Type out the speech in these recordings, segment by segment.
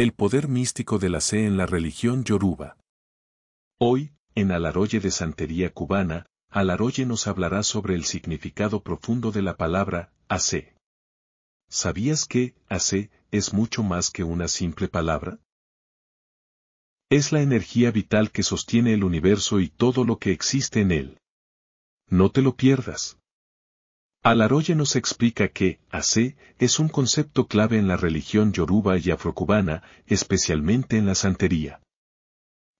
El poder místico de la C en la religión yoruba. Hoy, en Alaroye de Santería Cubana, Alaroye nos hablará sobre el significado profundo de la palabra AC. ¿Sabías que AC es mucho más que una simple palabra? Es la energía vital que sostiene el universo y todo lo que existe en él. No te lo pierdas. Alaroye nos explica que, AC, es un concepto clave en la religión yoruba y afrocubana, especialmente en la santería.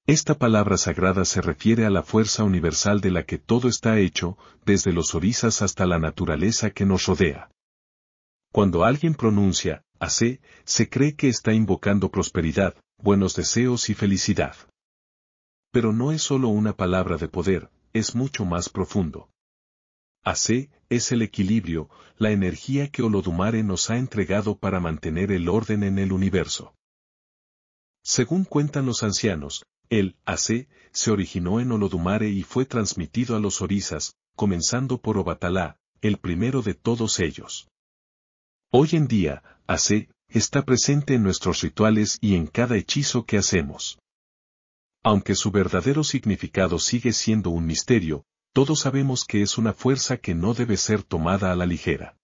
Esta palabra sagrada se refiere a la fuerza universal de la que todo está hecho, desde los orizas hasta la naturaleza que nos rodea. Cuando alguien pronuncia, sé, se cree que está invocando prosperidad, buenos deseos y felicidad. Pero no es solo una palabra de poder, es mucho más profundo. Ace es el equilibrio, la energía que Olodumare nos ha entregado para mantener el orden en el universo. Según cuentan los ancianos, el Ace se originó en Olodumare y fue transmitido a los orisas, comenzando por Obatalá, el primero de todos ellos. Hoy en día, Ace está presente en nuestros rituales y en cada hechizo que hacemos. Aunque su verdadero significado sigue siendo un misterio, todos sabemos que es una fuerza que no debe ser tomada a la ligera.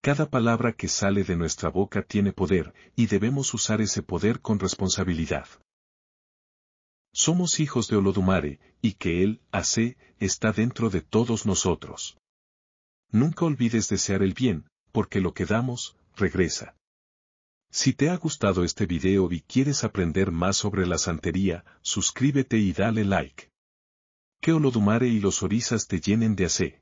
Cada palabra que sale de nuestra boca tiene poder, y debemos usar ese poder con responsabilidad. Somos hijos de Olodumare, y que Él, hace, está dentro de todos nosotros. Nunca olvides desear el bien, porque lo que damos, regresa. Si te ha gustado este video y quieres aprender más sobre la santería, suscríbete y dale like que Olodumare y los orisas te llenen de ace.